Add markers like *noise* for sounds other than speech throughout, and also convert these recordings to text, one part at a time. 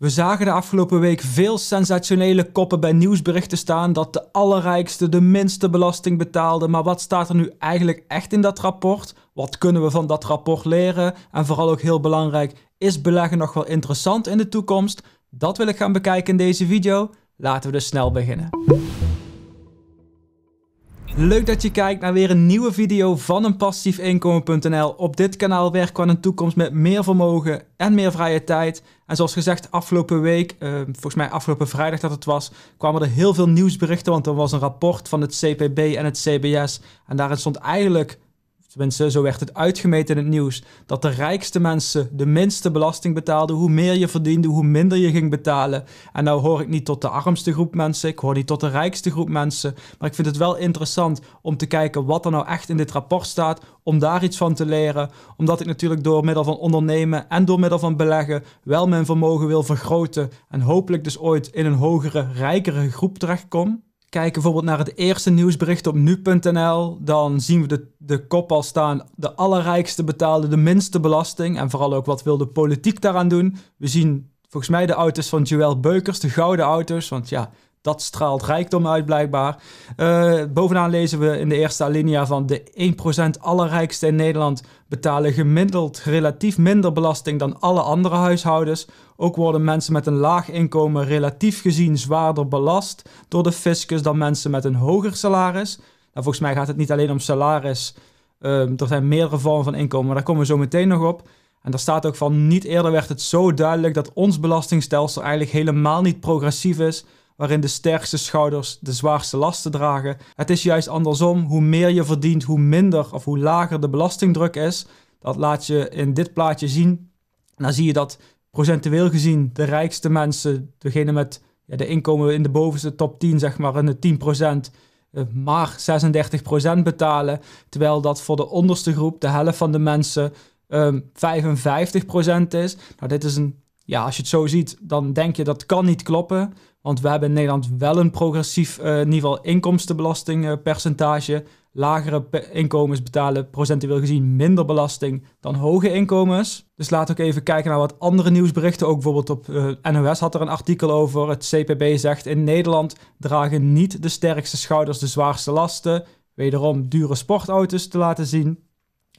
We zagen de afgelopen week veel sensationele koppen bij nieuwsberichten staan dat de allerrijkste de minste belasting betaalde. Maar wat staat er nu eigenlijk echt in dat rapport? Wat kunnen we van dat rapport leren? En vooral ook heel belangrijk, is beleggen nog wel interessant in de toekomst? Dat wil ik gaan bekijken in deze video. Laten we dus snel beginnen. Leuk dat je kijkt naar weer een nieuwe video van een passiefinkomen.nl. Op dit kanaal werken we aan een toekomst met meer vermogen en meer vrije tijd. En zoals gezegd, afgelopen week, ehm, volgens mij afgelopen vrijdag dat het was, kwamen er heel veel nieuwsberichten. Want er was een rapport van het CPB en het CBS. En daarin stond eigenlijk zo werd het uitgemeten in het nieuws dat de rijkste mensen de minste belasting betaalden. Hoe meer je verdiende, hoe minder je ging betalen. En nou hoor ik niet tot de armste groep mensen, ik hoor niet tot de rijkste groep mensen. Maar ik vind het wel interessant om te kijken wat er nou echt in dit rapport staat, om daar iets van te leren. Omdat ik natuurlijk door middel van ondernemen en door middel van beleggen wel mijn vermogen wil vergroten en hopelijk dus ooit in een hogere, rijkere groep terechtkom kijken bijvoorbeeld naar het eerste nieuwsbericht op nu.nl, dan zien we de, de kop al staan: de allerrijkste betalen de minste belasting. En vooral ook wat wil de politiek daaraan doen. We zien volgens mij de auto's van Joël Beukers, de gouden auto's. Want ja, dat straalt rijkdom uit blijkbaar. Eh, bovenaan lezen we in de eerste alinea van de 1% allerrijkste in Nederland betalen gemiddeld relatief minder belasting dan alle andere huishoudens. Ook worden mensen met een laag inkomen relatief gezien zwaarder belast door de fiscus dan mensen met een hoger salaris. Nou, volgens mij gaat het niet alleen om salaris. Ehm, er zijn meerdere vormen van inkomen, maar daar komen we zo meteen nog op. En daar staat ook van, niet eerder werd het zo duidelijk dat ons belastingstelsel eigenlijk helemaal niet progressief is waarin de sterkste schouders de zwaarste lasten dragen. Het is juist andersom, hoe meer je verdient, hoe minder of hoe lager de belastingdruk is. Dat laat je in dit plaatje zien. dan zie je dat procentueel gezien de rijkste mensen, degene met ja, de inkomen in de bovenste top 10, zeg maar, in de 10%, eh, maar 36% betalen. Terwijl dat voor de onderste groep, de helft van de mensen, um, ehm, 55% is. Nou, dit is een, ja, als je het zo ziet, dan denk je dat kan niet kloppen. Want we hebben in Nederland wel een progressief, niveau eh, in ieder geval inkomstenbelastingpercentage. Eh, Lagere inkomens betalen procentueel gezien minder belasting dan hoge inkomens. Dus laten we ook even kijken naar wat andere nieuwsberichten. Ook bijvoorbeeld op eh, NOS had er een artikel over. Het CPB zegt in Nederland dragen niet de sterkste schouders de zwaarste lasten. Wederom dure sportauto's te laten zien.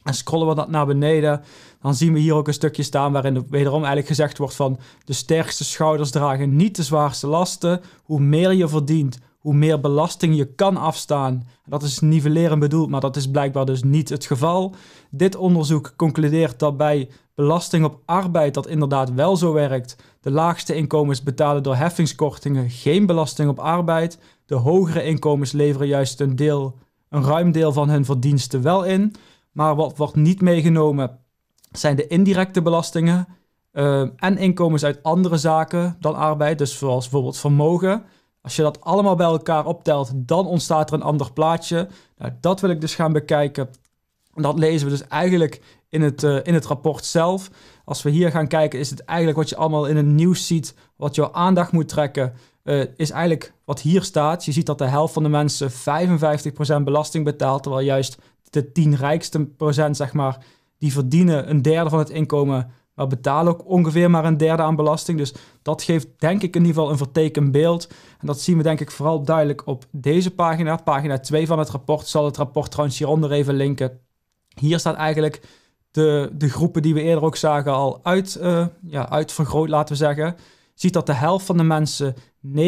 En scrollen we dat naar beneden, dan zien we hier ook een stukje staan waarin wederom eigenlijk gezegd wordt van de sterkste schouders dragen niet de zwaarste lasten. Hoe meer je verdient, hoe meer belasting je kan afstaan. Dat is nivelleren bedoeld, maar dat is blijkbaar dus niet het geval. Dit onderzoek concludeert dat bij belasting op arbeid dat inderdaad wel zo werkt. De laagste inkomens betalen door heffingskortingen geen belasting op arbeid. De hogere inkomens leveren juist een deel, een ruim deel van hun verdiensten wel in. Maar wat wordt niet meegenomen zijn de indirecte belastingen eh, en inkomens uit andere zaken dan arbeid, dus zoals bijvoorbeeld vermogen. Als je dat allemaal bij elkaar optelt, dan ontstaat er een ander plaatje. Nou, dat wil ik dus gaan bekijken. Dat lezen we dus eigenlijk in het, eh, in het rapport zelf. Als we hier gaan kijken, is het eigenlijk wat je allemaal in het nieuws ziet, wat jouw aandacht moet trekken, eh, is eigenlijk wat hier staat. Je ziet dat de helft van de mensen 55% belasting betaalt, terwijl juist de tien rijkste procent, zeg maar, die verdienen een derde van het inkomen, maar betalen ook ongeveer maar een derde aan belasting. Dus dat geeft denk ik in ieder geval een vertekend beeld. En dat zien we denk ik vooral duidelijk op deze pagina, pagina 2 van het rapport. zal het rapport trouwens hieronder even linken. Hier staat eigenlijk de, de groepen die we eerder ook zagen al uit, eh, ja, uitvergroot, laten we zeggen ziet dat de helft van de mensen 19%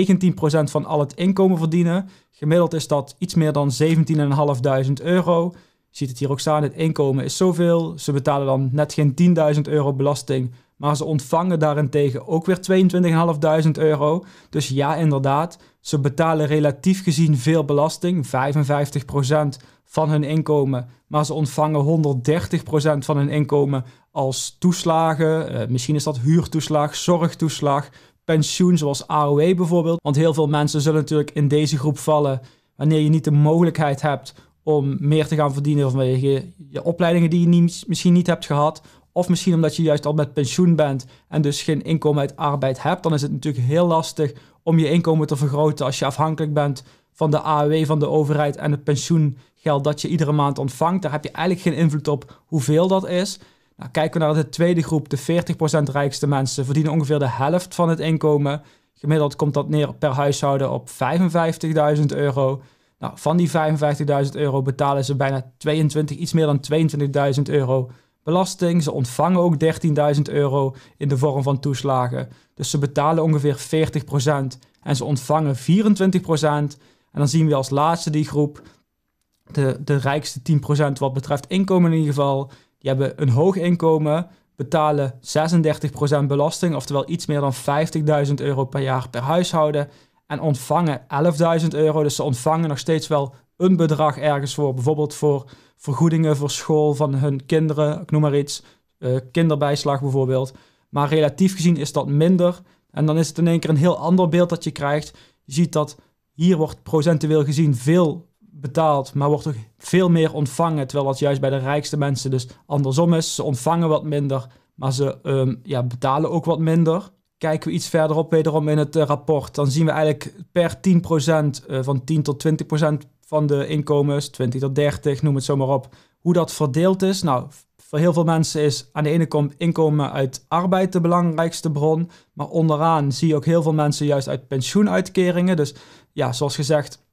van al het inkomen verdienen. Gemiddeld is dat iets meer dan 17.500 euro ziet het hier ook staan, het inkomen is zoveel. Ze betalen dan net geen 10.000 euro belasting, maar ze ontvangen daarentegen ook weer 22.500 euro. Dus ja, inderdaad, ze betalen relatief gezien veel belasting, 55% van hun inkomen, maar ze ontvangen 130% van hun inkomen als toeslagen. Eh, misschien is dat huurtoeslag, zorgtoeslag, pensioen zoals AOW bijvoorbeeld. Want heel veel mensen zullen natuurlijk in deze groep vallen wanneer je niet de mogelijkheid hebt om meer te gaan verdienen vanwege je opleidingen die je misschien niet hebt gehad. Of misschien omdat je juist al met pensioen bent en dus geen inkomen uit arbeid hebt. Dan is het natuurlijk heel lastig om je inkomen te vergroten als je afhankelijk bent van de AOW van de overheid en het pensioengeld dat je iedere maand ontvangt. Daar heb je eigenlijk geen invloed op hoeveel dat is. Nou, kijken we naar de tweede groep, de 40% rijkste mensen verdienen ongeveer de helft van het inkomen. Gemiddeld komt dat neer per huishouden op 55.000 euro. Nou, van die 55.000 euro betalen ze bijna 22, iets meer dan 22.000 euro belasting. Ze ontvangen ook 13.000 euro in de vorm van toeslagen. Dus ze betalen ongeveer 40% en ze ontvangen 24%. En dan zien we als laatste die groep, de, de rijkste 10% wat betreft inkomen in ieder geval. Die hebben een hoog inkomen, betalen 36% belasting, oftewel iets meer dan 50.000 euro per jaar per huishouden en ontvangen 11.000 euro. Dus ze ontvangen nog steeds wel een bedrag ergens voor. Bijvoorbeeld voor vergoedingen voor school van hun kinderen, ik noem maar iets. Uh, kinderbijslag bijvoorbeeld. Maar relatief gezien is dat minder. En dan is het in één keer een heel ander beeld dat je krijgt. Je ziet dat hier wordt procentueel gezien veel betaald, maar wordt ook veel meer ontvangen. Terwijl dat juist bij de rijkste mensen dus andersom is. Ze ontvangen wat minder, maar ze ehm, ja, betalen ook wat minder. Kijken we iets verderop wederom in het eh, rapport, dan zien we eigenlijk per 10%, eh, van 10 tot 20% van de inkomens, 20 tot 30, noem het zomaar op, hoe dat verdeeld is. Nou, voor heel veel mensen is aan de ene kant inkomen uit arbeid de belangrijkste bron, maar onderaan zie je ook heel veel mensen juist uit pensioenuitkeringen. Dus ja, zoals gezegd,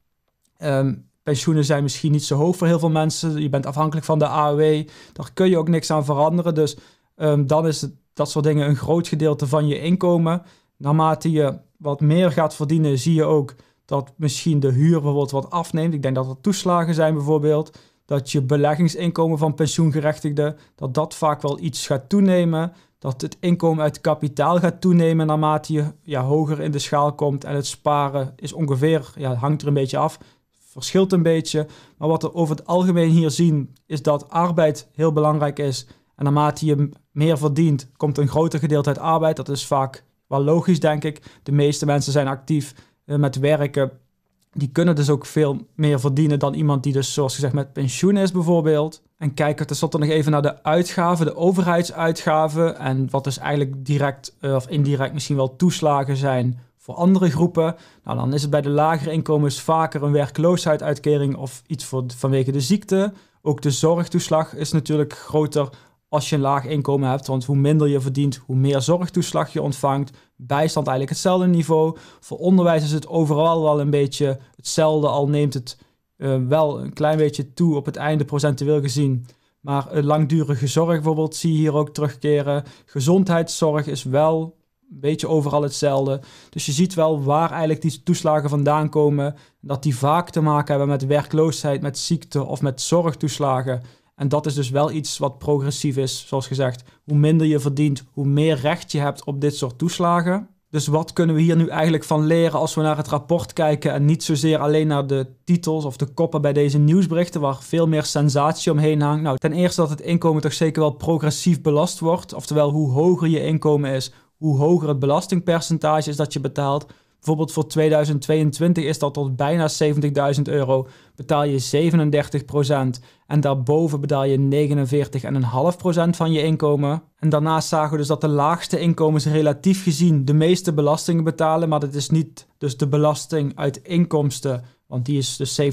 ehm, pensioenen zijn misschien niet zo hoog voor heel veel mensen. Je bent afhankelijk van de AOW, daar kun je ook niks aan veranderen. Dus ehm, dan is het dat soort dingen een groot gedeelte van je inkomen. Naarmate je wat meer gaat verdienen, zie je ook dat misschien de huur bijvoorbeeld wat afneemt. Ik denk dat er toeslagen zijn bijvoorbeeld. Dat je beleggingsinkomen van pensioengerechtigden, dat dat vaak wel iets gaat toenemen. Dat het inkomen uit kapitaal gaat toenemen naarmate je ja, hoger in de schaal komt. En het sparen is ongeveer, ja, hangt er een beetje af, verschilt een beetje. Maar wat we over het algemeen hier zien, is dat arbeid heel belangrijk is. En naarmate je meer verdient, komt een groter gedeelte uit arbeid. Dat is vaak wel logisch, denk ik. De meeste mensen zijn actief eh, met werken. Die kunnen dus ook veel meer verdienen dan iemand die dus, zoals gezegd, met pensioen is bijvoorbeeld. En kijken we tenslotte nog even naar de uitgaven, de overheidsuitgaven. En wat dus eigenlijk direct eh, of indirect misschien wel toeslagen zijn voor andere groepen. Nou, dan is het bij de lagere inkomens vaker een werkloosheidsuitkering of iets voor, vanwege de ziekte. Ook de zorgtoeslag is natuurlijk groter als je een laag inkomen hebt. Want hoe minder je verdient, hoe meer zorgtoeslag je ontvangt. Bijstand eigenlijk hetzelfde niveau. Voor onderwijs is het overal wel een beetje hetzelfde, al neemt het eh, wel een klein beetje toe op het einde procentueel gezien. Maar langdurige zorg bijvoorbeeld zie je hier ook terugkeren. Gezondheidszorg is wel een beetje overal hetzelfde. Dus je ziet wel waar eigenlijk die toeslagen vandaan komen. Dat die vaak te maken hebben met werkloosheid, met ziekte of met zorgtoeslagen. En dat is dus wel iets wat progressief is, zoals gezegd. Hoe minder je verdient, hoe meer recht je hebt op dit soort toeslagen. Dus wat kunnen we hier nu eigenlijk van leren als we naar het rapport kijken en niet zozeer alleen naar de titels of de koppen bij deze nieuwsberichten waar veel meer sensatie omheen hangt? Nou, ten eerste dat het inkomen toch zeker wel progressief belast wordt. Oftewel, hoe hoger je inkomen is, hoe hoger het belastingpercentage is dat je betaalt. Bijvoorbeeld voor 2022 is dat tot bijna 70.000 euro betaal je 37% en daarboven betaal je 49,5% van je inkomen. En daarnaast zagen we dus dat de laagste inkomens relatief gezien de meeste belastingen betalen, maar dat is niet dus de belasting uit inkomsten, want die is dus 37%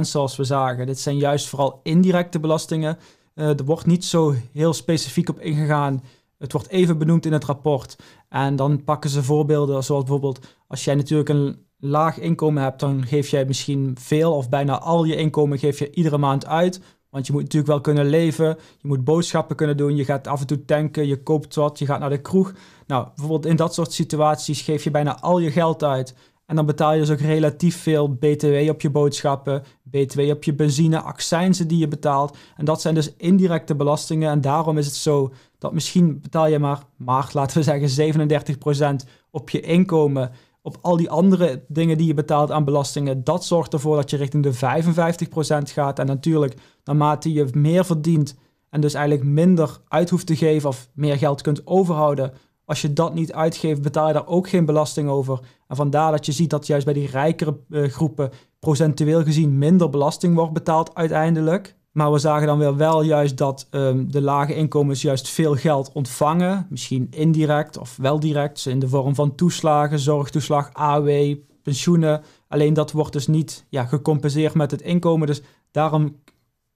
zoals we zagen. Dit zijn juist vooral indirecte belastingen. Eh, er wordt niet zo heel specifiek op ingegaan het wordt even benoemd in het rapport. En dan pakken ze voorbeelden zoals bijvoorbeeld als jij natuurlijk een laag inkomen hebt, dan geef jij misschien veel of bijna al je inkomen geef je iedere maand uit. Want je moet natuurlijk wel kunnen leven, je moet boodschappen kunnen doen, je gaat af en toe tanken, je koopt wat, je gaat naar de kroeg. Nou, bijvoorbeeld in dat soort situaties geef je bijna al je geld uit. En dan betaal je dus ook relatief veel BTW op je boodschappen, BTW op je benzine, accijnzen die je betaalt. En dat zijn dus indirecte belastingen. En daarom is het zo dat misschien betaal je maar, maar *laughs* laten we zeggen 37% op je inkomen. Op al die andere dingen die je betaalt aan belastingen, dat zorgt ervoor dat je richting de 55% gaat. En natuurlijk, naarmate je meer verdient en dus eigenlijk minder uit hoeft te geven of meer geld kunt overhouden, als je dat niet uitgeeft, betaal je daar ook geen belasting over. En vandaar dat je ziet dat juist bij die rijkere eh, groepen procentueel gezien minder belasting wordt betaald uiteindelijk. Maar we zagen dan weer wel juist dat ehm, de lage inkomens juist veel geld ontvangen. Misschien indirect of wel direct. In de vorm van toeslagen, zorgtoeslag, AW, pensioenen. Alleen dat wordt dus niet ja, gecompenseerd met het inkomen. Dus daarom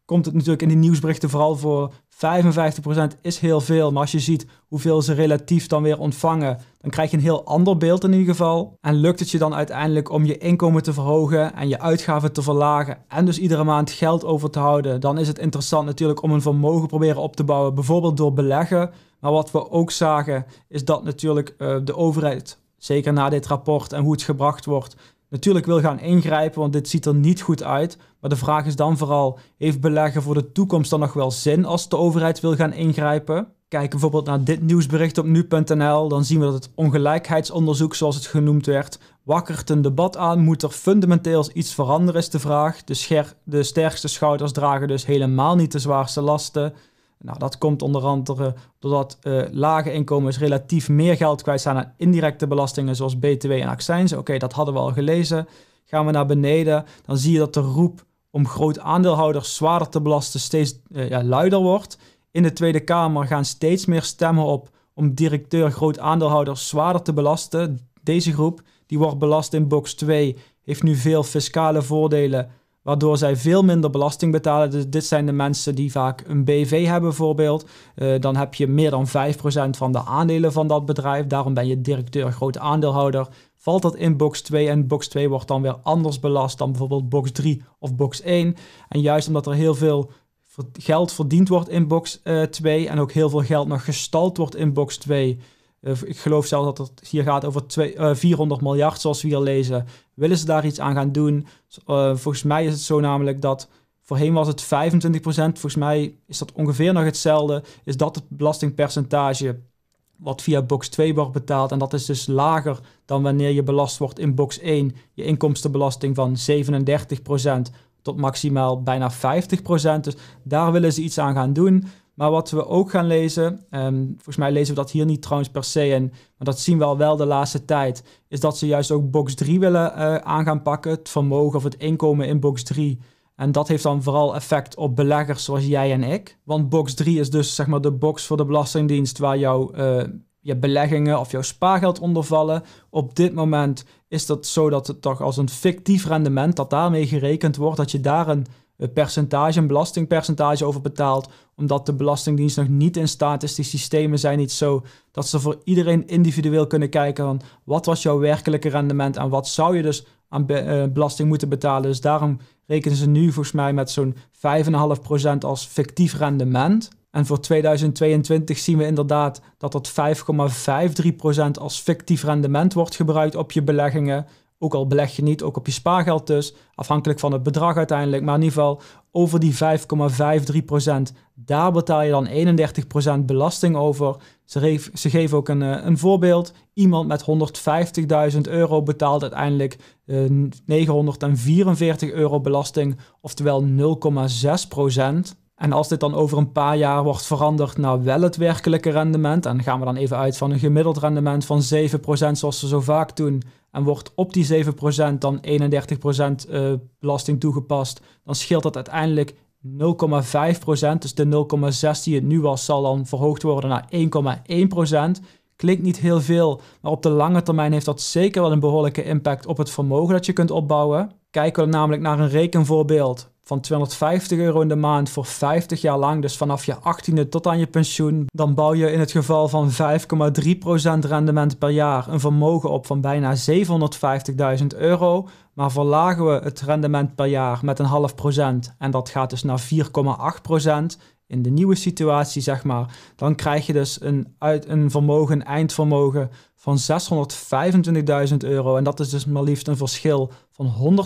komt het natuurlijk in de nieuwsberichten vooral voor 55% is heel veel, maar als je ziet hoeveel ze relatief dan weer ontvangen, dan krijg je een heel ander beeld in ieder geval. En lukt het je dan uiteindelijk om je inkomen te verhogen en je uitgaven te verlagen en dus iedere maand geld over te houden, dan is het interessant natuurlijk om een vermogen proberen op te bouwen, bijvoorbeeld door beleggen. Maar wat we ook zagen is dat natuurlijk eh, de overheid, zeker na dit rapport en hoe het gebracht wordt, natuurlijk wil gaan ingrijpen, want dit ziet er niet goed uit. Maar de vraag is dan vooral, heeft beleggen voor de toekomst dan nog wel zin als de overheid wil gaan ingrijpen? Kijk bijvoorbeeld naar dit nieuwsbericht op nu.nl, dan zien we dat het ongelijkheidsonderzoek, zoals het genoemd werd, wakkert een debat aan. Moet er fundamenteels iets veranderen, is de vraag. De, de sterkste schouders dragen dus helemaal niet de zwaarste lasten. Nou, dat komt onder andere doordat eh, lage inkomens relatief meer geld kwijt zijn aan indirecte belastingen zoals BTW en accijns. Oké, dat hadden we al gelezen. Gaan we naar beneden, dan zie je dat de roep om groot aandeelhouders zwaarder te belasten steeds eh, ja, luider wordt. In de Tweede Kamer gaan steeds meer stemmen op om directeur groot aandeelhouders zwaarder te belasten. Deze groep, die wordt belast in box 2, heeft nu veel fiscale voordelen waardoor zij veel minder belasting betalen. Dus dit zijn de mensen die vaak een BV hebben bijvoorbeeld. Eh, dan heb je meer dan 5% van de aandelen van dat bedrijf. Daarom ben je directeur, groot aandeelhouder. Valt dat in box 2 en box 2 wordt dan weer anders belast dan bijvoorbeeld box 3 of box 1. En juist omdat er heel veel geld verdiend wordt in box uh, eh, 2 en ook heel veel geld nog gestald wordt in box 2... Eh, ik geloof zelfs dat het hier gaat over 400 eh, miljard, zoals we hier lezen. Willen ze daar iets aan gaan doen? Eh, volgens mij is het zo namelijk dat voorheen was het 25%. Volgens mij is dat ongeveer nog hetzelfde. Is dat het belastingpercentage wat via box 2 wordt betaald? En dat is dus lager dan wanneer je belast wordt in box 1. Je inkomstenbelasting van 37% tot maximaal bijna 50%. Dus daar willen ze iets aan gaan doen. Maar wat we ook gaan lezen, um, volgens mij lezen we dat hier niet trouwens per se, en, maar dat zien we al wel de laatste tijd, is dat ze juist ook box 3 willen uh, aan gaan pakken, het vermogen of het inkomen in box 3. En dat heeft dan vooral effect op beleggers zoals jij en ik. Want box 3 is dus zeg maar de box voor de Belastingdienst waar jouw eh, je beleggingen of jouw spaargeld onder vallen. Op dit moment is dat zo dat het toch als een fictief rendement, dat daarmee gerekend wordt, dat je daar een percentage, een belastingpercentage over betaalt, omdat de Belastingdienst nog niet in staat is. Die systemen zijn niet zo dat ze voor iedereen individueel kunnen kijken van wat was jouw werkelijke rendement en wat zou je dus aan eh, belasting moeten betalen. Dus daarom rekenen ze nu volgens mij met zo'n 5,5% als fictief rendement. En voor 2022 zien we inderdaad dat dat 5,53% als fictief rendement wordt gebruikt op je beleggingen. Ook al beleg je niet, ook op je spaargeld dus, afhankelijk van het bedrag uiteindelijk, maar in ieder geval over die 5,53%. Daar betaal je dan 31% belasting over. Ze, geven ook een, eh, een voorbeeld. Iemand met 150.000 euro betaalt uiteindelijk 944 eh, euro belasting, oftewel 0,6%. En als dit dan over een paar jaar wordt veranderd naar wel het werkelijke rendement, en gaan we dan even uit van een gemiddeld rendement van 7%, zoals ze zo vaak doen, en wordt op die 7% dan 31% uh, eh, belasting toegepast, dan scheelt dat uiteindelijk 0,5%. Dus de 0,6 die het nu was, zal dan verhoogd worden naar 1,1%. Klinkt niet heel veel, maar op de lange termijn heeft dat zeker wel een behoorlijke impact op het vermogen dat je kunt opbouwen. Kijken we namelijk naar een rekenvoorbeeld van 250 euro in de maand voor 50 jaar lang, dus vanaf je 18e tot aan je pensioen, dan bouw je in het geval van 5,3% rendement per jaar een vermogen op van bijna 750.000 euro. Maar verlagen we het rendement per jaar met een half procent en dat gaat dus naar 4,8% in de nieuwe situatie, zeg maar, dan krijg je dus een, uit, een vermogen, eindvermogen van 625.000 euro. En dat is dus maar liefst een verschil van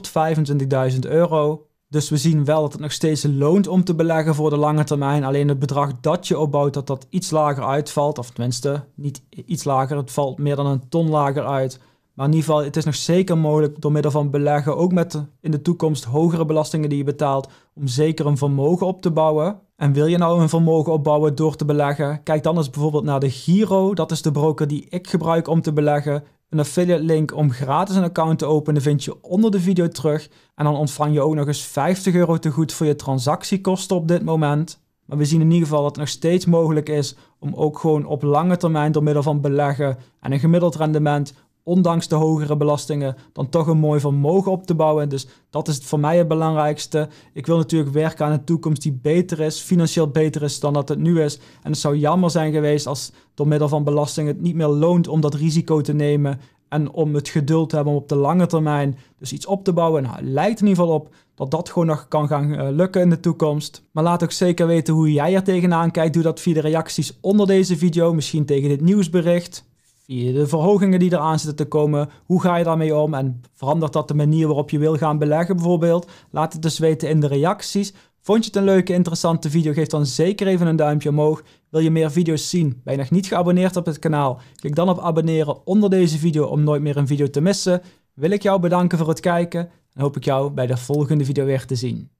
125.000 euro dus we zien wel dat het nog steeds loont om te beleggen voor de lange termijn. Alleen het bedrag dat je opbouwt, dat dat iets lager uitvalt. Of tenminste, niet iets lager. Het valt meer dan een ton lager uit. Maar in ieder geval, het is nog zeker mogelijk door middel van beleggen, ook met in de toekomst hogere belastingen die je betaalt, om zeker een vermogen op te bouwen. En wil je nou een vermogen opbouwen door te beleggen? Kijk dan eens bijvoorbeeld naar de Giro. Dat is de broker die ik gebruik om te beleggen een affiliate link om gratis een account te openen vind je onder de video terug. En dan ontvang je ook nog eens 50 euro te goed voor je transactiekosten op dit moment. Maar we zien in ieder geval dat het nog steeds mogelijk is om ook gewoon op lange termijn door middel van beleggen en een gemiddeld rendement ondanks de hogere belastingen, dan toch een mooi vermogen op te bouwen. Dus dat is voor mij het belangrijkste. Ik wil natuurlijk werken aan een toekomst die beter is, financieel beter is dan dat het nu is. En het zou jammer zijn geweest als door middel van belasting het niet meer loont om dat risico te nemen en om het geduld te hebben om op de lange termijn dus iets op te bouwen. Nou, lijkt in ieder geval op dat dat gewoon nog kan gaan eh, lukken in de toekomst. Maar laat ook zeker weten hoe jij er tegenaan kijkt. Doe dat via de reacties onder deze video, misschien tegen dit nieuwsbericht via de verhogingen die eraan zitten te komen. Hoe ga je daarmee om en verandert dat de manier waarop je wil gaan beleggen bijvoorbeeld? Laat het dus weten in de reacties. Vond je het een leuke, interessante video? Geef dan zeker even een duimpje omhoog. Wil je meer video's zien? Ben je nog niet geabonneerd op het kanaal? Klik dan op abonneren onder deze video om nooit meer een video te missen. Wil ik jou bedanken voor het kijken en hoop ik jou bij de volgende video weer te zien.